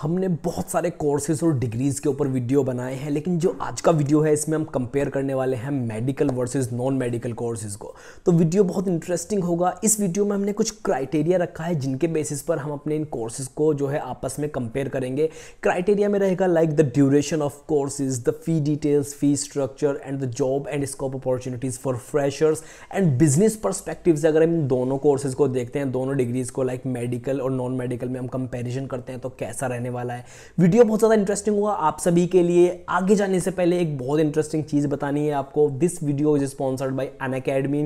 हमने बहुत सारे कोर्सेज और डिग्रीज़ के ऊपर वीडियो बनाए हैं लेकिन जो आज का वीडियो है इसमें हम कंपेयर करने वाले हैं medical versus non medical courses को तो वीडियो बहुत इंटरेस्टिंग होगा इस वीडियो में हमने कुछ क्राइटेरिया रखा है जिनके बेसिस पर हम अपने इन कोर्सेज को जो है आपस में कंपेयर करेंगे क्राइटेरिया में रहेगा like the duration of courses the fee details fee structure and the job and scope opportunities for freshers and business perspective से अगर हम दोनों कोर्सेज को देखते हैं दोनों डिग्रीज़ को लाइक मेडिकल और नॉन मेडिकल में हम कंपेरिजन करते हैं तो कैसा रहने आने वाला है वीडियो बहुत ज़्यादा इंटरेस्टिंग हुआ आप सभी के लिए आगे जाने से पहले एक बहुत इंटरेस्टिंग चीज़ बतानी है आपको this video is sponsored by Unacademy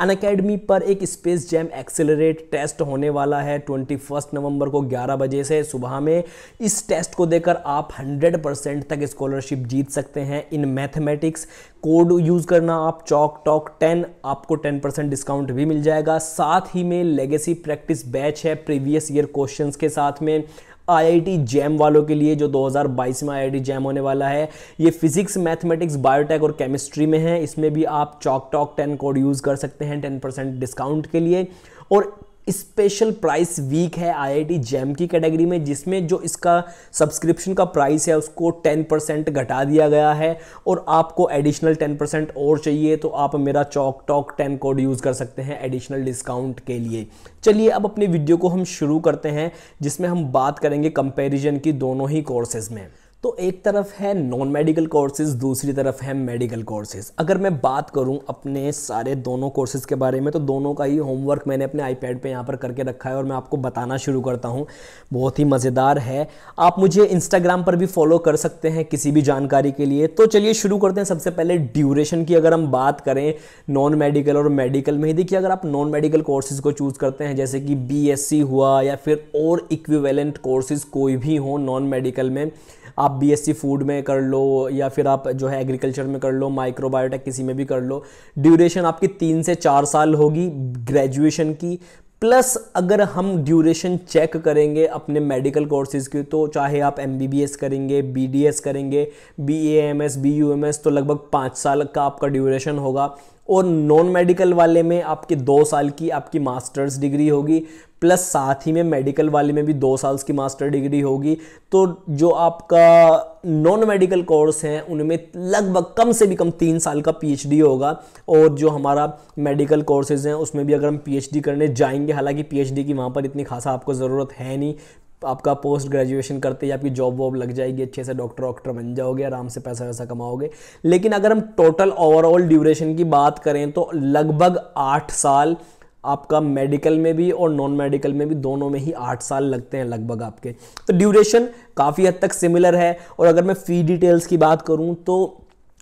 Unacademy पर एक स्पेस जैम एक्सेलरेट टेस्ट होने वाला है ट्वेंटी नवंबर को ग्यारह बजे से सुबह में इस टेस्ट को देकर आप हंड्रेड परसेंट तक स्कॉलरशिप जीत सकते हैं इन मैथमेटिक्स कोड यूज़ करना आप चौक टॉक टेन आपको टेन परसेंट डिस्काउंट भी मिल जाएगा साथ ही में लेगेसी प्रैक्टिस बैच है प्रीवियस ईयर क्वेश्चंस के साथ में आईआईटी जैम वालों के लिए जो 2022 में आईआईटी जैम होने वाला है ये फिजिक्स मैथमेटिक्स बायोटेक और केमिस्ट्री में है इसमें भी आप chalk talk ten code use कर सकते हैं टेन परसेंट डिस्काउंट के लिए और स्पेशल प्राइस वीक है आईआईटी जैम की कैटेगरी में जिसमें जो इसका सब्सक्रिप्शन का प्राइस है उसको 10 परसेंट घटा दिया गया है और आपको एडिशनल 10 परसेंट और चाहिए तो आप मेरा चौक टॉक 10 कोड यूज़ कर सकते हैं एडिशनल डिस्काउंट के लिए चलिए अब अपनी वीडियो को हम शुरू करते हैं जिसमें हम बात करेंगे कंपेरिजन की दोनों ही कोर्सेज़ में तो एक तरफ है नॉन मेडिकल कोर्सेज़ दूसरी तरफ है मेडिकल कोर्सेज़ अगर मैं बात करूं अपने सारे दोनों कोर्सेज़ के बारे में तो दोनों का ही होमवर्क मैंने अपने आईपैड पे यहाँ पर करके रखा है और मैं आपको बताना शुरू करता हूँ बहुत ही मज़ेदार है आप मुझे इंस्टाग्राम पर भी फॉलो कर सकते हैं किसी भी जानकारी के लिए तो चलिए शुरू करते हैं सबसे पहले ड्यूरेशन की अगर हम बात करें नॉन मेडिकल और मेडिकल में ही देखिए अगर आप नॉन मेडिकल कोर्सेज़ को चूज़ करते हैं जैसे कि बी हुआ या फिर और इक्विवेलेंट कोर्सेज़ कोई भी हो नॉन मेडिकल में आप आप बीएससी फूड में कर लो या फिर आप जो है एग्रीकल्चर में कर लो माइक्रोबायोटेक किसी में भी कर लो ड्यूरेशन आपकी तीन से चार साल होगी ग्रेजुएशन की प्लस अगर हम ड्यूरेशन चेक करेंगे अपने मेडिकल कोर्सेज़ की तो चाहे आप एम करेंगे बी करेंगे B A M S B U M S तो लगभग पाँच साल का आपका ड्यूरेशन होगा और नॉन मेडिकल वाले में आपके दो साल की आपकी मास्टर्स डिग्री होगी प्लस साथ ही में मेडिकल वाले में भी दो साल की मास्टर डिग्री होगी तो जो आपका नॉन मेडिकल कोर्स हैं उनमें लगभग कम से भी कम तीन साल का पीएचडी होगा और जो हमारा मेडिकल कोर्सेज हैं उसमें भी अगर हम पीएचडी करने जाएंगे हालांकि पीएचडी की वहाँ पर इतनी खासा आपको ज़रूरत है नहीं आपका पोस्ट ग्रेजुएशन करते ही आपकी जॉब वॉब लग जाएगी अच्छे से डॉक्टर वॉक्टर बन जाओगे आराम से पैसा वैसा कमाओगे लेकिन अगर हम टोटल ओवरऑल ड्यूरेशन की बात करें तो लगभग आठ साल आपका मेडिकल में भी और नॉन मेडिकल में भी दोनों में ही आठ साल लगते हैं लगभग आपके तो ड्यूरेशन काफ़ी हद तक सिमिलर है और अगर मैं फ़ी डिटेल्स की बात करूँ तो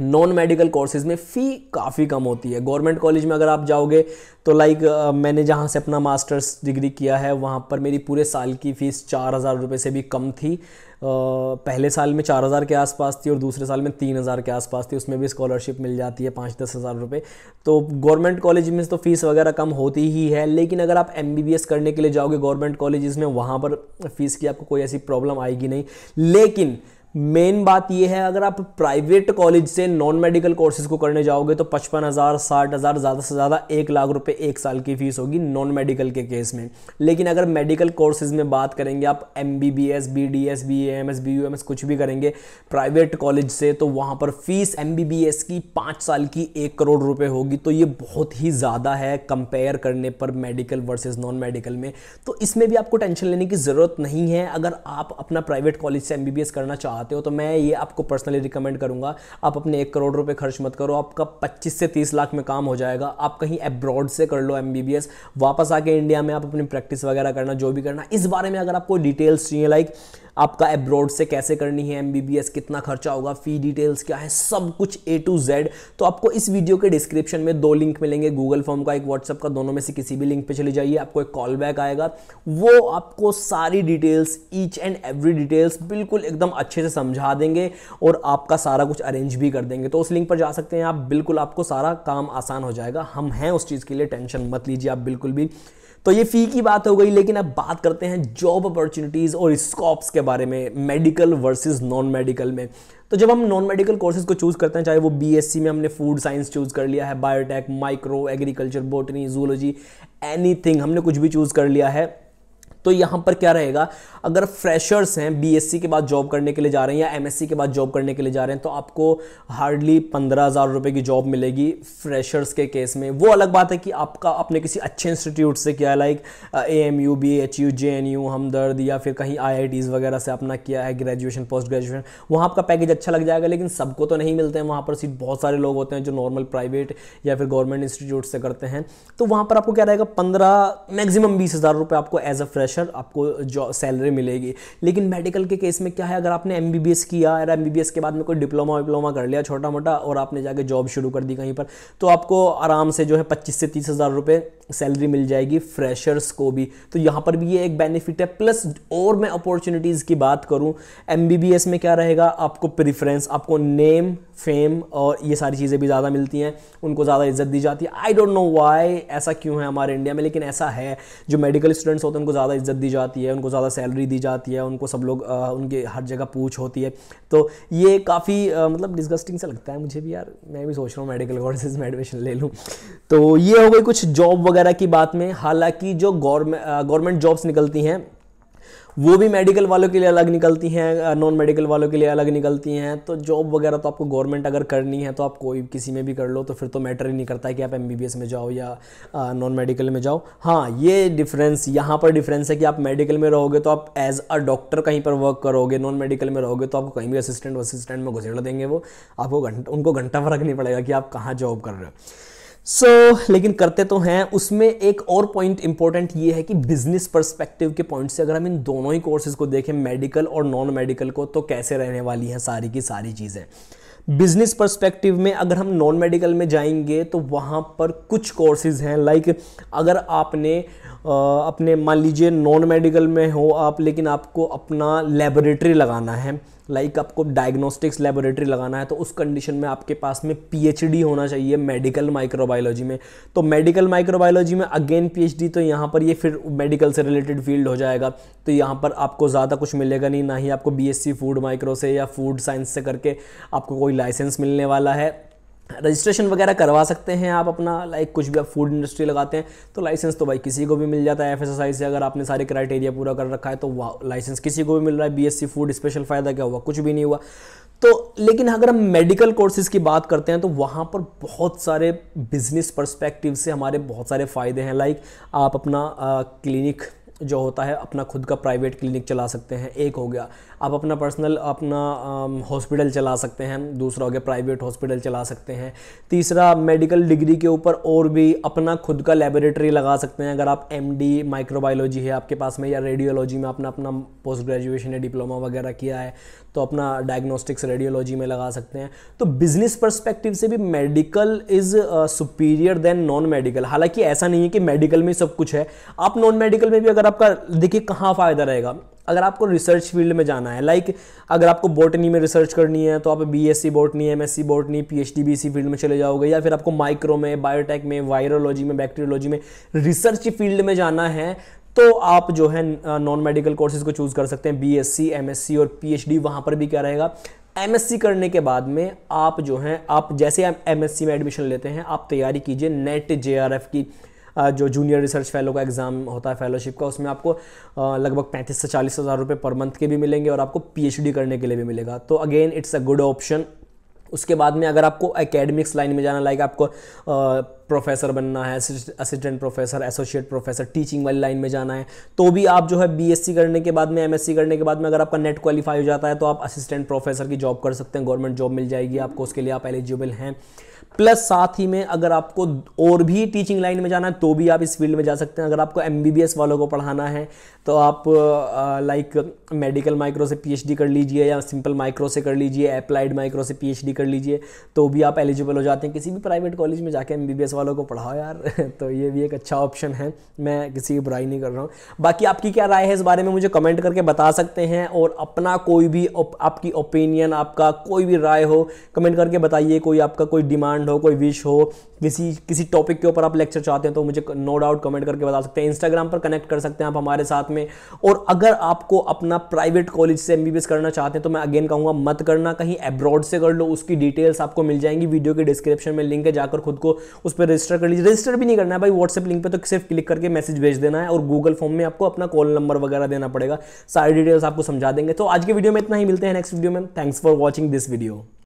नॉन मेडिकल कोर्सेज़ में फ़ी काफ़ी कम होती है गवर्नमेंट कॉलेज में अगर आप जाओगे तो लाइक मैंने जहाँ से अपना मास्टर्स डिग्री किया है वहाँ पर मेरी पूरे साल की फ़ीस चार हज़ार रुपये से भी कम थी पहले साल में चार हज़ार के आसपास थी और दूसरे साल में तीन हज़ार के आसपास थी उसमें भी स्कॉलरशिप मिल जाती है पाँच दस हज़ार रुपये तो गवर्नमेंट कॉलेज में तो फ़ीस वगैरह कम होती ही है लेकिन अगर आप एम करने के लिए जाओगे गवर्नमेंट कॉलेज में वहाँ पर फ़ीस की आपको कोई ऐसी प्रॉब्लम आएगी नहीं लेकिन मेन बात यह है अगर आप प्राइवेट कॉलेज से नॉन मेडिकल कोर्सेज को करने जाओगे तो पचपन हज़ार साठ हज़ार ज़्यादा से ज़्यादा एक लाख रुपए एक साल की फ़ीस होगी नॉन मेडिकल के केस में लेकिन अगर मेडिकल कोर्सेज में बात करेंगे आप M B B S B D S B M S B U M S कुछ भी करेंगे प्राइवेट कॉलेज से तो वहाँ पर fees M B B S की पाँच साल की एक करोड़ रुपये होगी तो ये बहुत ही ज़्यादा है कंपेयर करने पर मेडिकल वर्सेज नॉन मेडिकल में तो इसमें भी आपको टेंशन लेने की ज़रूरत नहीं है अगर आप अपना प्राइवेट कॉलेज से एम बी बी एस करना चाहते चाहते हो तो मैं ये आपको पर्सनली रिकमेंड करूंगा आप अपने एक करोड़ रुपए खर्च मत करो आपका पच्चीस से तीस लाख में काम हो जाएगा आप कहीं अब्रॉड से कर लो एम वापस आके इंडिया में आप अपनी प्रैक्टिस वगैरह करना जो भी करना इस बारे में अगर आपको डिटेल्स चाहिए लाइक आपका एब्रॉड से कैसे करनी है एमबीबीएस कितना खर्चा होगा फ़ी डिटेल्स क्या है सब कुछ ए टू जेड तो आपको इस वीडियो के डिस्क्रिप्शन में दो लिंक मिलेंगे गूगल फॉर्म का एक व्हाट्सअप का दोनों में से किसी भी लिंक पे चले जाइए आपको एक कॉल बैक आएगा वो आपको सारी details each and every details बिल्कुल एकदम अच्छे से समझा देंगे और आपका सारा कुछ अरेंज भी कर देंगे तो उस लिंक पर जा सकते हैं आप बिल्कुल आपको सारा काम आसान हो जाएगा हम हैं उस चीज़ के लिए टेंशन मत लीजिए आप बिल्कुल भी तो ये फ़ी की बात हो गई लेकिन अब बात करते हैं जॉब अपॉर्चुनिटीज़ और स्कॉप्स के बारे में मेडिकल वर्सेस नॉन मेडिकल में तो जब हम नॉन मेडिकल कोर्सेज को चूज़ करते हैं चाहे वो बीएससी में हमने फूड साइंस चूज़ कर लिया है biotech micro agriculture botany zoology anything हमने कुछ भी चूज़ कर लिया है तो यहां पर क्या रहेगा अगर फ्रेशर्स हैं बीएससी के बाद जॉब करने के लिए जा रहे हैं या एमएससी के बाद जॉब करने के लिए जा रहे हैं तो आपको हार्डली पंद्रह हज़ार रुपए की जॉब मिलेगी फ्रेशर्स के केस में वो अलग बात है कि आपका अपने किसी अच्छे इंस्टीट्यूट से किया like A M U B H U J N U Hamdard या फिर कहीं आई वगैरह से अपना किया है ग्रेजुएशन पोस्ट ग्रेजुएशन वहां आपका पैकेज अच्छा लग जाएगा लेकिन सबको तो नहीं मिलते हैं वहां पर सीट बहुत सारे लोग होते हैं जो नॉर्मल प्राइवेट या फिर गवर्नमेंट इंस्टीट्यूट से करते हैं तो वहां पर आपको क्या रहेगा पंद्रह मैक्सिमम बीस हज़ार रुपए आपको एज अ फ्रेश फ्रेशर आपको जो सैलरी मिलेगी लेकिन मेडिकल के केस में क्या है अगर आपने एम किया या एम के बाद में कोई डिप्लोमा विप्लोमा कर लिया छोटा मोटा और आपने जाके जॉब शुरू कर दी कहीं पर तो आपको आराम से जो है पच्चीस से तीस हज़ार रुपये सैलरी मिल जाएगी फ्रेशर्स को भी तो यहाँ पर भी ये एक बेनिफिट है प्लस और मैं अपॉर्चुनिटीज़ की बात करूँ एम में क्या रहेगा आपको प्रिफ्रेंस आपको नेम फेम और ये सारी चीज़ें भी ज़्यादा मिलती हैं उनको ज़्यादा इज्जत दी जाती है आई डोंट नो वाई ऐसा क्यों है हमारे इंडिया में लेकिन ऐसा है जो मेडिकल स्टूडेंट्स होते हैं उनको ज़्यादा इज्जत दी जाती है उनको ज़्यादा सैलरी दी जाती है उनको सब लोग उनके हर जगह पूछ होती है तो ये काफ़ी मतलब डिस्गस्टिंग सा लगता है मुझे भी यार मैं भी सोच रहा हूँ मेडिकल कॉलेज में एडमिशन ले लूँ तो ये हो गई कुछ जॉब वगैरह की बात में हालांकि जो गवर्नमेंट गवर्नमेंट जॉब्स निकलती हैं वो भी मेडिकल वालों के लिए अलग निकलती हैं नॉन मेडिकल वालों के लिए अलग निकलती हैं तो जॉब वगैरह तो आपको गवर्नमेंट अगर करनी है तो आप कोई किसी में भी कर लो तो फिर तो मैटर ही नहीं करता है कि आप एम में जाओ या नॉन मेडिकल में जाओ हाँ ये डिफरेंस यहाँ पर डिफरेंस है कि आप मेडिकल में रहोगे तो आप एज अ डॉक्टर कहीं पर वर्क करोगे नॉन मेडिकल में रहोगे तो आपको कहीं भी असिस्टेंट असिस्टेंट में घुसेड़ देंगे वो आपको घंटा उनको घंटा फ़र्क नहीं पड़ेगा कि आप कहाँ जॉब कर रहे हो सो so, लेकिन करते तो हैं उसमें एक और पॉइंट इंपॉर्टेंट ये है कि बिजनेस पर्सपेक्टिव के पॉइंट से अगर हम इन दोनों ही कोर्सेज को देखें मेडिकल और नॉन मेडिकल को तो कैसे रहने वाली हैं सारी की सारी चीज़ें बिजनेस पर्सपेक्टिव में अगर हम नॉन मेडिकल में जाएंगे तो वहाँ पर कुछ कोर्सेज हैं लाइक अगर आपने अपने मान लीजिए नॉन मेडिकल में हो आप लेकिन आपको अपना लेबोरेटरी लगाना है लाइक like आपको डायग्नोस्टिक्स लेबोरेटरी लगाना है तो उस कंडीशन में आपके पास में पीएचडी होना चाहिए मेडिकल माइक्रोबायोलॉजी में तो मेडिकल माइक्रोबायोलॉजी में अगेन पीएचडी तो यहाँ पर ये फिर मेडिकल से रिलेटेड फील्ड हो जाएगा तो यहाँ पर आपको ज़्यादा कुछ मिलेगा नहीं ना ही आपको बीएससी फूड माइक्रो से या फूड साइंस से करके आपको कोई लाइसेंस मिलने वाला है रजिस्ट्रेशन वगैरह करवा सकते हैं आप अपना लाइक कुछ भी आप फूड इंडस्ट्री लगाते हैं तो लाइसेंस तो भाई किसी को भी मिल जाता है एफ से अगर आपने सारे क्राइटेरिया पूरा कर रखा है तो वाह लाइसेंस किसी को भी मिल रहा है बी फूड स्पेशल फ़ायदा क्या हुआ कुछ भी नहीं हुआ तो लेकिन अगर हम मेडिकल कोर्सेज़ की बात करते हैं तो वहाँ पर बहुत सारे बिजनेस परस्पेक्टिव से हमारे बहुत सारे फ़ायदे हैं लाइक आप अपना क्लिनिक जो होता है अपना खुद का प्राइवेट क्लिनिक चला सकते हैं एक हो गया आप अपना पर्सनल अपना हॉस्पिटल चला सकते हैं दूसरा हो गया प्राइवेट हॉस्पिटल चला सकते हैं तीसरा मेडिकल डिग्री के ऊपर और भी अपना खुद का लेबोरेटरी लगा सकते हैं अगर आप एम डी माइक्रोबायोलॉजी है आपके पास में या रेडियोलॉजी में आपने अपना पोस्ट ग्रेजुएशन या डिप्लोमा वगैरह किया है तो अपना डायग्नोस्टिक्स रेडियोलॉजी में लगा सकते हैं तो बिजनेस परस्पेक्टिव से भी medical is superior than non medical हालांकि ऐसा नहीं है कि मेडिकल में सब कुछ है आप नॉन मेडिकल में भी अगर आपका देखिए कहाँ फ़ायदा रहेगा अगर आपको रिसर्च फील्ड में जाना है लाइक like, अगर आपको बॉटनी में रिसर्च करनी है तो आप B S C botany M S C botany P H D B C field में चले जाओगे या फिर आपको माइक्रो में बायोटेक में वायरोलॉजी में बैक्टीरियोलॉजी में रिसर्च फील्ड में जाना है तो आप जो है नॉन मेडिकल कोर्सेज को चूज़ कर सकते हैं B S C M S C और पी एच डी वहाँ पर भी क्या रहेगा एम एस सी करने के बाद में आप जो हैं आप जैसे आप सी में एडमिशन लेते हैं आप तैयारी कीजिए नेट जे आर एफ की जो जूनियर रिसर्च फेलो का एग्ज़ाम होता है फेलोशिप का उसमें आपको लगभग पैंतीस से चालीस हज़ार रुपये पर मंथ के भी मिलेंगे और आपको पी करने के लिए भी मिलेगा तो again it's a good option उसके बाद में अगर आपको एकेडमिक्स लाइन में जाना लाइक आपको प्रोफेसर बनना है assistant professor associate professor teaching वाली लाइन में जाना है तो भी आप जो है बीएससी करने के बाद में एमएससी करने के बाद में अगर आपका नेट क्वालिफाई हो जाता है तो आप असिस्टेंट प्रोफेसर की जॉब कर सकते हैं गवर्नमेंट जॉब मिल जाएगी आपको उसके लिए आप एलिजिबल हैं प्लस साथ ही में अगर आपको और भी टीचिंग लाइन में जाना है तो भी आप इस फील्ड में जा सकते हैं अगर आपको एम वालों को पढ़ाना है तो आप लाइक मेडिकल माइक्रो से पी कर लीजिए या सिंपल माइक्रो से कर लीजिए अप्लाइड माइक्रो से पी कर लीजिए तो भी आप एलिजिबल हो जाते हैं किसी भी प्राइवेट कॉलेज में जाके एम वालों को पढ़ाओ यार तो ये भी एक अच्छा ऑप्शन है मैं किसी की बुराई नहीं कर रहा हूँ बाकी आपकी क्या राय है इस बारे में मुझे कमेंट करके बता सकते हैं और अपना कोई भी आपकी ओपिनियन आपका कोई भी राय हो कमेंट करके बताइए कोई आपका कोई डिमांड कंसर्न हो कोई विश हो किसी किसी टॉपिक के ऊपर आप लेक्चर चाहते हैं तो मुझे नो डाउट कमेंट करके बता सकते हैं इंस्टाग्राम पर कनेक्ट कर सकते हैं आप हमारे साथ में और अगर आपको अपना प्राइवेट कॉलेज से एम करना चाहते हैं तो मैं अगेन कहूँगा मत करना कहीं अब्रॉड से कर लो उसकी डिटेल्स आपको मिल जाएंगी वीडियो के डिस्क्रिप्शन में लिंक है जाकर खुद को उस पर रजिस्टर कर लीजिए रजिस्टर भी नहीं करना है भाई व्हाट्सएप लिंक पर तो सिर्फ क्लिक करके मैसेज भेज देना है और गूगल फॉर्म में आपको अपना कॉल नंबर वगैरह देना पड़ेगा सारी डिटेल्स आपको समझा देंगे तो आज के वीडियो में इतना ही मिलते हैं नेक्स्ट वीडियो में thanks for watching this video